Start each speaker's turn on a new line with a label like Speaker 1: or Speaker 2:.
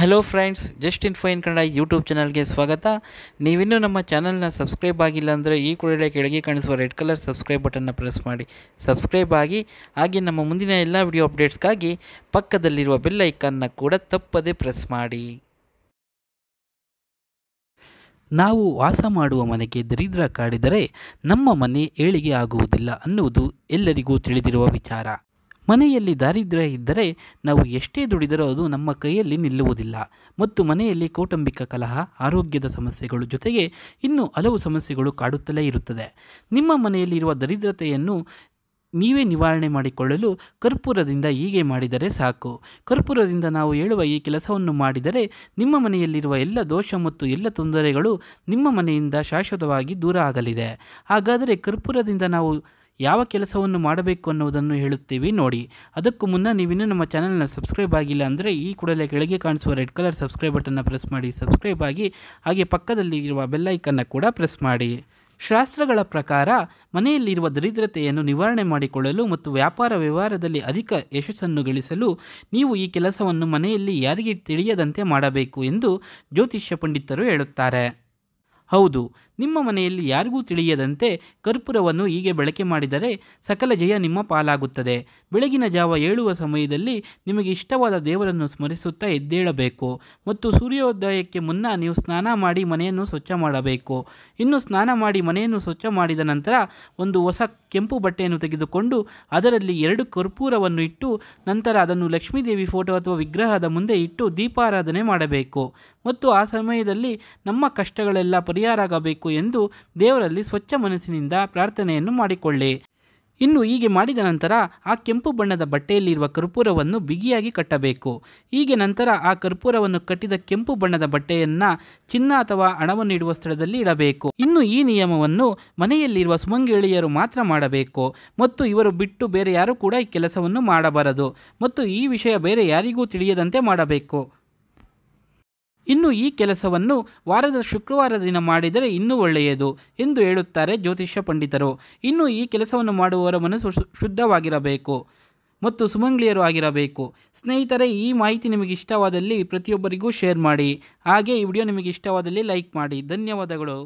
Speaker 1: hello friends just in fine Kannada YouTube ಚಾನಲ್ಗೆ ಸ್ವಾಗತ ನೀವಿನ್ನೂ ನಮ್ಮ ಚಾನಲ್ನ ಸಬ್ಸ್ಕ್ರೈಬ್ ಆಗಿಲ್ಲ ಅಂದರೆ ಈ ಕೂಡಲೇ ಕೆಳಗೆ ಕಾಣಿಸುವ ರೆಡ್ ಕಲರ್ ಸಬ್ಸ್ಕ್ರೈಬ್ ಬಟನ್ನ ಪ್ರೆಸ್ ಮಾಡಿ ಸಬ್ಸ್ಕ್ರೈಬ್ ಆಗಿ ಹಾಗೆ ನಮ್ಮ ಮುಂದಿನ ಎಲ್ಲ ವಿಡಿಯೋ ಅಪ್ಡೇಟ್ಸ್ಗಾಗಿ ಪಕ್ಕದಲ್ಲಿರುವ ಬೆಲ್ ಐಕನ್ನ ಕೂಡ ತಪ್ಪದೇ ಪ್ರೆಸ್ ಮಾಡಿ ನಾವು ವಾಸ ಮಾಡುವ ಮನೆಗೆ ದರಿದ್ರ ಕಾಡಿದರೆ ನಮ್ಮ ಮನೆ ಏಳಿಗೆ ಆಗುವುದಿಲ್ಲ ಅನ್ನುವುದು ಎಲ್ಲರಿಗೂ ತಿಳಿದಿರುವ ವಿಚಾರ ಮನೆಯಲ್ಲಿ ದಾರಿದ್ರ್ಯ ಇದ್ದರೆ ನಾವು ಎಷ್ಟೇ ದುಡಿದರೂ ಅದು ನಮ್ಮ ಕೈಯಲ್ಲಿ ನಿಲ್ಲುವುದಿಲ್ಲ ಮತ್ತು ಮನೆಯಲ್ಲಿ ಕೌಟುಂಬಿಕ ಕಲಹ ಆರೋಗ್ಯದ ಸಮಸ್ಯೆಗಳು ಜೊತೆಗೆ ಇನ್ನೂ ಹಲವು ಸಮಸ್ಯೆಗಳು ಕಾಡುತ್ತಲೇ ಇರುತ್ತದೆ ನಿಮ್ಮ ಮನೆಯಲ್ಲಿರುವ ದರಿದ್ರತೆಯನ್ನು ನೀವೇ ನಿವಾರಣೆ ಮಾಡಿಕೊಳ್ಳಲು ಕರ್ಪೂರದಿಂದ ಹೀಗೆ ಮಾಡಿದರೆ ಸಾಕು ಕರ್ಪೂರದಿಂದ ನಾವು ಹೇಳುವ ಈ ಕೆಲಸವನ್ನು ಮಾಡಿದರೆ ನಿಮ್ಮ ಮನೆಯಲ್ಲಿರುವ ಎಲ್ಲ ದೋಷ ಮತ್ತು ಎಲ್ಲ ತೊಂದರೆಗಳು ನಿಮ್ಮ ಮನೆಯಿಂದ ಶಾಶ್ವತವಾಗಿ ದೂರ ಆಗಲಿದೆ ಹಾಗಾದರೆ ಕರ್ಪೂರದಿಂದ ನಾವು ಯಾವ ಕೆಲಸವನ್ನು ಮಾಡಬೇಕು ಅನ್ನುವುದನ್ನು ಹೇಳುತ್ತೀವಿ ನೋಡಿ ಅದಕ್ಕೂ ಮುನ್ನ ನೀವಿನ್ನೂ ನಮ್ಮ ಚಾನಲ್ನ ಸಬ್ಸ್ಕ್ರೈಬ್ ಆಗಿಲ್ಲ ಅಂದರೆ ಈ ಕೂಡಲೇ ಕೆಳಗೆ ಕಾಣಿಸುವ ರೆಡ್ ಕಲರ್ ಸಬ್ಸ್ಕ್ರೈಬ್ ಬಟನ್ನ ಪ್ರೆಸ್ ಮಾಡಿ ಸಬ್ಸ್ಕ್ರೈಬ್ ಆಗಿ ಹಾಗೆ ಪಕ್ಕದಲ್ಲಿ ಇರುವ ಬೆಲ್ಲೈಕನ್ನು ಕೂಡ ಪ್ರೆಸ್ ಮಾಡಿ ಶಾಸ್ತ್ರಗಳ ಪ್ರಕಾರ ಮನೆಯಲ್ಲಿರುವ ದರಿದ್ರತೆಯನ್ನು ನಿವಾರಣೆ ಮಾಡಿಕೊಳ್ಳಲು ಮತ್ತು ವ್ಯಾಪಾರ ವ್ಯವಹಾರದಲ್ಲಿ ಅಧಿಕ ಯಶಸ್ಸನ್ನು ಗಳಿಸಲು ನೀವು ಈ ಕೆಲಸವನ್ನು ಮನೆಯಲ್ಲಿ ಯಾರಿಗೆ ತಿಳಿಯದಂತೆ ಮಾಡಬೇಕು ಎಂದು ಜ್ಯೋತಿಷ್ಯ ಪಂಡಿತರು ಹೇಳುತ್ತಾರೆ ಹೌದು ನಿಮ್ಮ ಮನೆಯಲ್ಲಿ ಯಾರಿಗೂ ತಿಳಿಯದಂತೆ ಕರ್ಪೂರವನ್ನು ಹೀಗೆ ಬಳಕೆ ಮಾಡಿದರೆ ಸಕಲ ಜಯ ನಿಮ್ಮ ಪಾಲಾಗುತ್ತದೆ ಬೆಳಗಿನ ಜಾವ ಏಳುವ ಸಮಯದಲ್ಲಿ ನಿಮಗೆ ಇಷ್ಟವಾದ ದೇವರನ್ನು ಸ್ಮರಿಸುತ್ತಾ ಎದ್ದೇಳಬೇಕು ಮತ್ತು ಸೂರ್ಯೋದಯಕ್ಕೆ ಮುನ್ನ ನೀವು ಸ್ನಾನ ಮಾಡಿ ಮನೆಯನ್ನು ಸ್ವಚ್ಛ ಮಾಡಬೇಕು ಇನ್ನು ಸ್ನಾನ ಮಾಡಿ ಮನೆಯನ್ನು ಸ್ವಚ್ಛ ಮಾಡಿದ ನಂತರ ಒಂದು ಹೊಸ ಕೆಂಪು ಬಟ್ಟೆಯನ್ನು ತೆಗೆದುಕೊಂಡು ಅದರಲ್ಲಿ ಎರಡು ಕರ್ಪೂರವನ್ನು ಇಟ್ಟು ನಂತರ ಅದನ್ನು ಲಕ್ಷ್ಮೀದೇವಿ ಫೋಟೋ ಅಥವಾ ವಿಗ್ರಹದ ಮುಂದೆ ಇಟ್ಟು ದೀಪಾರಾಧನೆ ಮಾಡಬೇಕು ಮತ್ತು ಆ ಸಮಯದಲ್ಲಿ ನಮ್ಮ ಕಷ್ಟಗಳೆಲ್ಲ ಪರಿಹಾರ ಆಗಬೇಕು ಮಾಡಬೇಕು ಎಂದು ದೇವರಲ್ಲಿ ಸ್ವಚ್ಛ ಮನಸ್ಸಿನಿಂದ ಪ್ರಾರ್ಥನೆಯನ್ನು ಮಾಡಿಕೊಳ್ಳಿ ಇನ್ನು ಹೀಗೆ ಮಾಡಿದ ನಂತರ ಆ ಕೆಂಪು ಬಣ್ಣದ ಬಟ್ಟೆಯಲ್ಲಿರುವ ಕರ್ಪೂರವನ್ನು ಬಿಗಿಯಾಗಿ ಕಟ್ಟಬೇಕು ಹೀಗೆ ನಂತರ ಆ ಕರ್ಪೂರವನ್ನು ಕಟ್ಟಿದ ಕೆಂಪು ಬಣ್ಣದ ಬಟ್ಟೆಯನ್ನು ಚಿನ್ನ ಅಥವಾ ಹಣವನ್ನು ಇಡುವ ಸ್ಥಳದಲ್ಲಿ ಇಡಬೇಕು ಇನ್ನು ಈ ನಿಯಮವನ್ನು ಮನೆಯಲ್ಲಿರುವ ಸುಮಂಗಿಳಿಯರು ಮಾತ್ರ ಮಾಡಬೇಕು ಮತ್ತು ಇವರು ಬಿಟ್ಟು ಬೇರೆ ಯಾರೂ ಕೂಡ ಈ ಕೆಲಸವನ್ನು ಮಾಡಬಾರದು ಮತ್ತು ಈ ವಿಷಯ ಬೇರೆ ಯಾರಿಗೂ ತಿಳಿಯದಂತೆ ಮಾಡಬೇಕು ಇನ್ನು ಈ ಕೆಲಸವನ್ನು ವಾರದ ಶುಕ್ರವಾರ ದಿನ ಮಾಡಿದರೆ ಇನ್ನೂ ಒಳ್ಳೆಯದು ಎಂದು ಹೇಳುತ್ತಾರೆ ಜ್ಯೋತಿಷ್ಯ ಪಂಡಿತರು ಇನ್ನು ಈ ಕೆಲಸವನ್ನು ಮಾಡುವವರ ಮನಸ್ಸು ಶುದ್ಧವಾಗಿರಬೇಕು ಮತ್ತು ಸುಮಂಗ್ಲಿಯರು ಆಗಿರಬೇಕು ಸ್ನೇಹಿತರೆ ಈ ಮಾಹಿತಿ ನಿಮಗೆ ಇಷ್ಟವಾದಲ್ಲಿ ಪ್ರತಿಯೊಬ್ಬರಿಗೂ ಶೇರ್ ಮಾಡಿ ಹಾಗೆ ಈ ವಿಡಿಯೋ ನಿಮಗೆ ಇಷ್ಟವಾದಲ್ಲಿ ಲೈಕ್ ಮಾಡಿ ಧನ್ಯವಾದಗಳು